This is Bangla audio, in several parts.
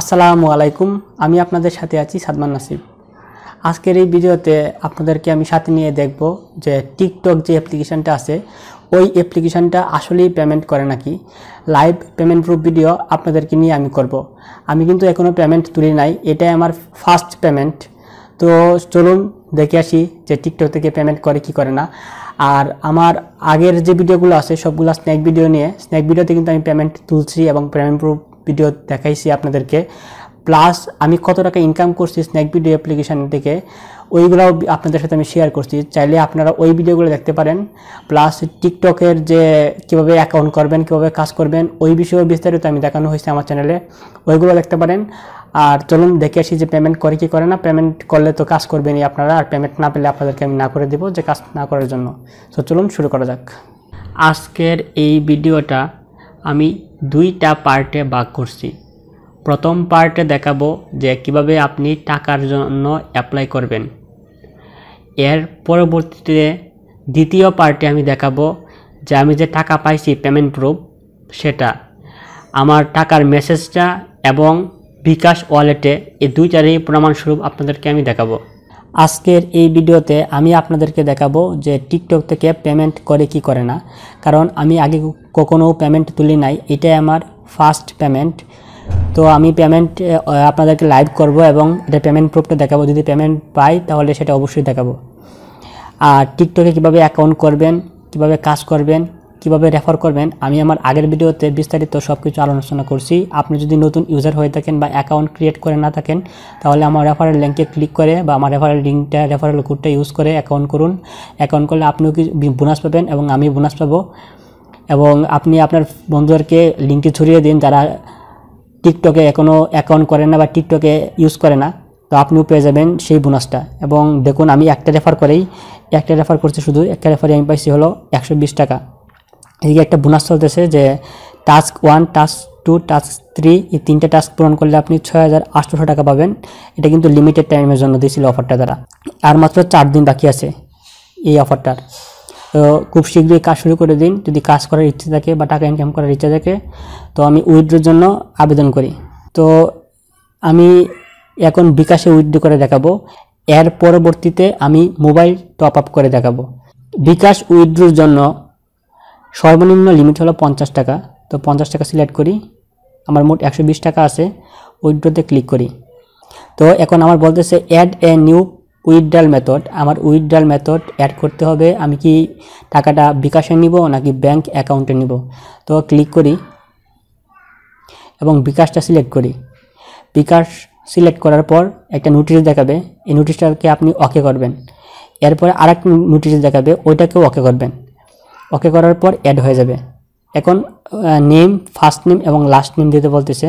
আসসালামু আলাইকুম আমি আপনাদের সাথে আছি সাদমান নাসিব আজকের এই ভিডিওতে আপনাদেরকে আমি সাথে নিয়ে দেখব যে টিকটক যে অ্যাপ্লিকেশানটা আছে ওই অ্যাপ্লিকেশানটা আসলেই পেমেন্ট করে নাকি লাইভ পেমেন্ট প্রুফ ভিডিও আপনাদেরকে নিয়ে আমি করব। আমি কিন্তু এখনও পেমেন্ট তুলি নাই এটাই আমার ফার্স্ট পেমেন্ট তো চলুন দেখে আসি যে টিকটক থেকে পেমেন্ট করে কি করে না আর আমার আগের যে ভিডিওগুলো আছে সবগুলো স্ন্যাক ভিডিও নিয়ে স্ন্যাক ভিডিওতে কিন্তু আমি পেমেন্ট তুলছি এবং পেমেন্ট প্রুফ ভিডিও দেখাইছি আপনাদেরকে প্লাস আমি কত টাকা ইনকাম করছি স্ন্যাক ভিডিও অ্যাপ্লিকেশান থেকে ওইগুলোও আপনাদের সাথে আমি শেয়ার করছি চাইলে আপনারা ওই ভিডিওগুলো দেখতে পারেন প্লাস টিকটকের যে কীভাবে অ্যাকাউন্ট করবেন কীভাবে কাজ করবেন ওই বিষয়েও বিস্তারিত আমি দেখানো হয়েছে আমার চ্যানেলে ওইগুলো দেখতে পারেন আর চলুন দেখে আসি যে পেমেন্ট করে কি করে না পেমেন্ট করলে তো কাজ করবেনই আপনারা আর পেমেন্ট না পেলে আপনাদেরকে আমি না করে দেবো যে কাজ না করার জন্য তো চলুন শুরু করা যাক আজকের এই ভিডিওটা আমি দুইটা পার্টে ভাগ করছি প্রথম পার্টে দেখাবো যে কিভাবে আপনি টাকার জন্য অ্যাপ্লাই করবেন এর পরবর্তীতে দ্বিতীয় পার্টে আমি দেখাবো যে আমি যে টাকা পাইছি পেমেন্ট প্রুফ সেটা আমার টাকার মেসেজটা এবং বিকাশ ওয়ালেটে এই দুইটারই প্রমাণস্বরূপ আপনাদেরকে আমি দেখাবো আজকের এই ভিডিওতে আমি আপনাদেরকে দেখাবো যে টিকটক থেকে পেমেন্ট করে কি করে না কারণ আমি আগে কখনো পেমেন্ট তুলি নাই এটাই আমার ফার্স্ট পেমেন্ট তো আমি পেমেন্ট আপনাদেরকে লাইভ করব এবং এটা পেমেন্ট প্রুফটা দেখাবো যদি পেমেন্ট পাই তাহলে সেটা অবশ্যই দেখাবো আর টিকটকে কীভাবে অ্যাকাউন্ট করবেন কিভাবে কাজ করবেন কিভাবে রেফার করবেন আমি আমার আগের ভিডিওতে বিস্তারিত সব কিছু আলোচনা করছি আপনি যদি নতুন ইউজার হয়ে থাকেন বা অ্যাকাউন্ট ক্রিয়েট করে না থাকেন তাহলে আমার রেফারেল লিঙ্কে ক্লিক করে বা আমার রেফারেল লিঙ্কটা রেফারেল কোডটা ইউজ করে অ্যাকাউন্ট করুন অ্যাকাউন্ট করলে আপনিও কি বোনাস পাবেন এবং আমি বোনাস পাব এবং আপনি আপনার বন্ধুদেরকে লিঙ্কটি ছড়িয়ে দিন যারা টিকটকে এখনও অ্যাকাউন্ট করে না বা টিকটকে ইউজ করে না তো আপনিও পেয়ে যাবেন সেই বোনাসটা এবং দেখুন আমি একটা রেফার করেই একটা রেফার করছি শুধু একটা রেফারে আমি পাইছি হলো একশো টাকা এদিকে একটা বোনাস চলতেছে যে task one task two task three এই তিনটে টাস্ক পূরণ করলে আপনি ছয় হাজার আটশোশো টাকা পাবেন এটা কিন্তু লিমিটেড টাইমের জন্য দিয়েছিল অফারটা তারা আর মাত্র চার দিন বাকি আছে এই অফারটার তো খুব শীঘ্রই কাজ শুরু করে দিন যদি কাজ করার ইচ্ছে থাকে বা টাকা ইনকাম করার ইচ্ছে থাকে তো আমি উইড্রোর জন্য আবেদন করি তো আমি এখন বিকাশে উইড্রো করে দেখাবো এর পরবর্তীতে আমি মোবাইল টপ আপ করে দেখাবো বিকাশ উইড্রোর জন্য সর্বনিম্ন লিমিট হলো পঞ্চাশ টাকা তো পঞ্চাশ টাকা সিলেক্ট করি আমার মোট একশো টাকা আছে উইড্রোতে ক্লিক করি তো এখন আমার বলতেছে add a new withdrawal method আমার উইথড্রাল মেথড অ্যাড করতে হবে আমি কি টাকাটা বিকাশে নিব নাকি ব্যাংক অ্যাকাউন্টে নিব তো ক্লিক করি এবং বিকাশটা সিলেক্ট করি বিকাশ সিলেক্ট করার পর একটা নোটিশ দেখাবে এই নোটিশটাকে আপনি ওকে করবেন এরপরে আর একটা নোটিশ দেখাবে ওইটাকেও ওকে করবেন ওকে করার পর অ্যাড হয়ে যাবে এখন নেম ফার্স্ট নেম এবং লাস্ট নেম দিতে বলতেছে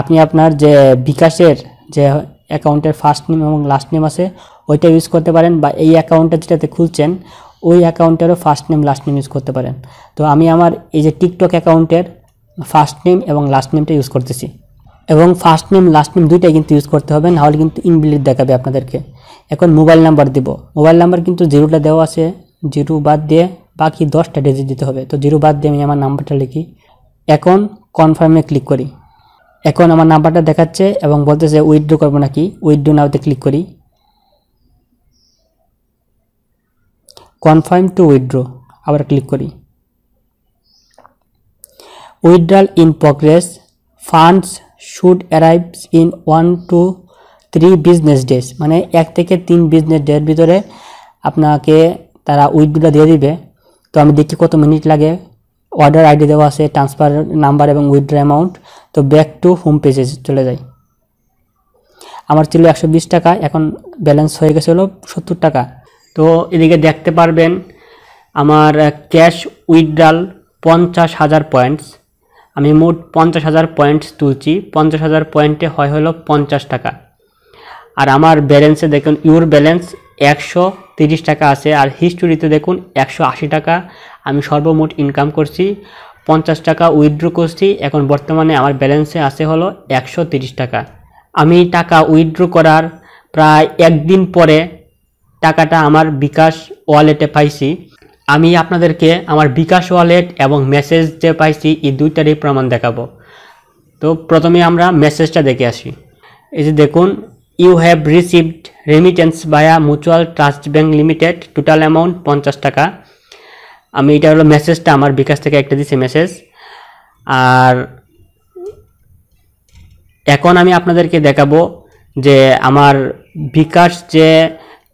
আপনি আপনার যে বিকাশের যে অ্যাকাউন্টের ফার্স্ট নেম এবং লাস্ট নেম আছে ওইটা ইউজ করতে পারেন বা এই অ্যাকাউন্টটা যেটাতে খুলছেন ওই অ্যাকাউন্টেরও first name last name use করতে পারেন তো আমি আমার এই যে টিকটক অ্যাকাউন্টের ফার্স্ট নেম এবং লাস্ট নেমটা ইউজ করতেছি এবং ফার্স্ট নেম লাস্ট নেম দুইটাই কিন্তু ইউজ করতে হবে নাহলে কিন্তু ইনবিলিট দেখাবে আপনাদেরকে এখন মোবাইল নাম্বার দিব মোবাইল নাম্বার কিন্তু জিরোটা দেওয়া আছে জিরো বাদ দিয়ে বাকি দশটা ডিজিট দিতে হবে তো জিরো বাদ দিয়ে আমি আমার নাম্বারটা লিখি এখন কনফার্মে ক্লিক করি এখন আমার নাম্বারটা দেখাচ্ছে এবং বলতেছে উইথড্রো করবো নাকি উইথড্রো নাওতে ক্লিক করি কনফার্ম টু উইথড্রো আবার ক্লিক করি withdrawal in progress funds should arrives in one two three business days মানে এক থেকে তিন বিজনেস ডের ভিতরে আপনাকে তারা উইথড্রোটা দিয়ে দিবে তো আমি দেখি কত মিনিট লাগে অর্ডার আইডি দেওয়া আছে ট্রান্সফার নাম্বার এবং উইথড্র অ্যামাউন্ট তো ব্যাক টু হোম পেজে চলে যাই আমার ছিল একশো টাকা এখন ব্যালেন্স হয়ে গেছিলো সত্তর টাকা তো এদিকে দেখতে পারবেন আমার ক্যাশ উইথড্রাল পঞ্চাশ হাজার পয়েন্টস আমি মোট পঞ্চাশ হাজার পয়েন্টস তুলছি পঞ্চাশ হাজার পয়েন্টে হয় হলো পঞ্চাশ টাকা আর আমার ব্যালেন্সে দেখুন ইউর ব্যালেন্স একশো তিরিশ টাকা আছে আর হিস্টোরিতে দেখুন একশো আশি টাকা আমি সর্বমোট ইনকাম করছি পঞ্চাশ টাকা উইথড্র করছি এখন বর্তমানে আমার ব্যালেন্সে আছে হলো একশো তিরিশ টাকা আমি টাকা উইথড্র করার প্রায় একদিন পরে টাকাটা আমার বিকাশ ওয়ালেটে পাইছি আমি আপনাদেরকে আমার বিকাশ ওয়ালেট এবং মেসেজ যে পাইছি এই দুইটারই প্রমাণ দেখাবো তো প্রথমে আমরা মেসেজটা দেখে আসি এই যে দেখুন you have received remittance via Mutual Trust Bank Limited total amount পঞ্চাশ টাকা আমি এটা হলো মেসেজটা আমার বিকাশ থেকে একটা দিছি মেসেজ আর এখন আমি আপনাদেরকে দেখাবো যে আমার বিকাশ যে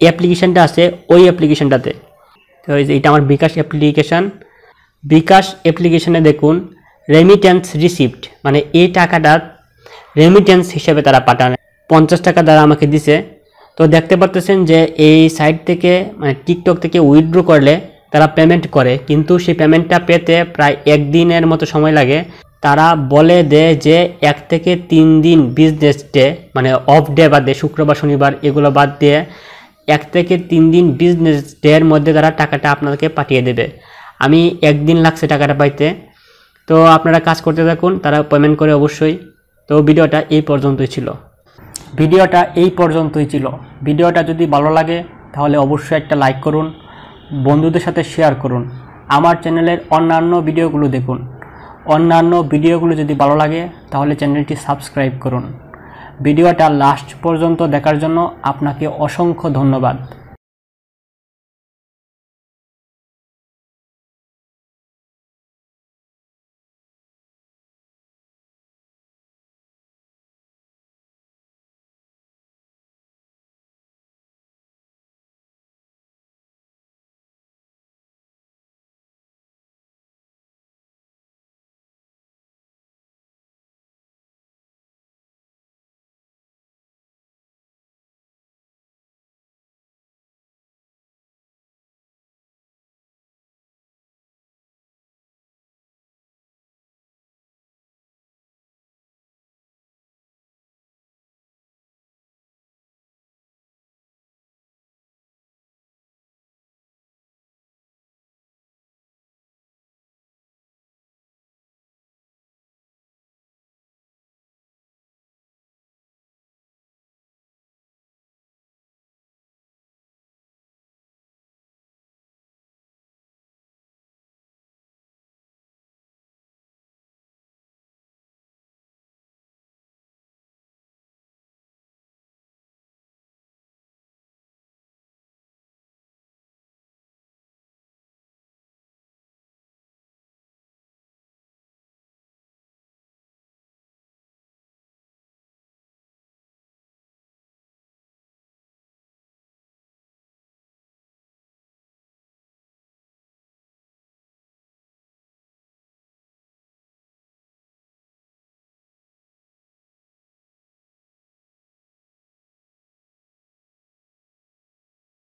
অ্যাপ্লিকেশানটা আছে ওই অ্যাপ্লিকেশানটাতে তো এই যে এটা আমার বিকাশ অ্যাপ্লিকেশান বিকাশ অ্যাপ্লিকেশানে দেখুন রেমিটেন্স রিসিপ্ট মানে এই টাকাটা রেমিটেন্স হিসেবে তারা পাঠান পঞ্চাশ টাকা দ্বারা আমাকে দিছে তো দেখতে পারতেছেন যে এই সাইট থেকে মানে টিকটক থেকে উইথড্রো করলে তারা পেমেন্ট করে কিন্তু সেই পেমেন্টটা পেতে প্রায় একদিনের মতো সময় লাগে তারা বলে দেয় যে এক থেকে তিন দিন বিজনেস ডে মানে অফ ডে বাদে শুক্রবার শনিবার এগুলো বাদ দিয়ে এক থেকে তিন দিন বিজনেস ডের মধ্যে তারা টাকাটা আপনাদেরকে পাঠিয়ে দেবে আমি একদিন লাগছে টাকাটা পাইতে তো আপনারা কাজ করতে থাকুন তারা পেমেন্ট করে অবশ্যই তো ভিডিওটা এই পর্যন্তই ছিল ভিডিওটা এই পর্যন্তই ছিল ভিডিওটা যদি ভালো লাগে তাহলে অবশ্যই একটা লাইক করুন বন্ধুদের সাথে শেয়ার করুন আমার চ্যানেলের অন্যান্য ভিডিওগুলো দেখুন অন্যান্য ভিডিওগুলো যদি ভালো লাগে তাহলে চ্যানেলটি সাবস্ক্রাইব করুন ভিডিওটা লাস্ট পর্যন্ত দেখার জন্য আপনাকে অসংখ্য ধন্যবাদ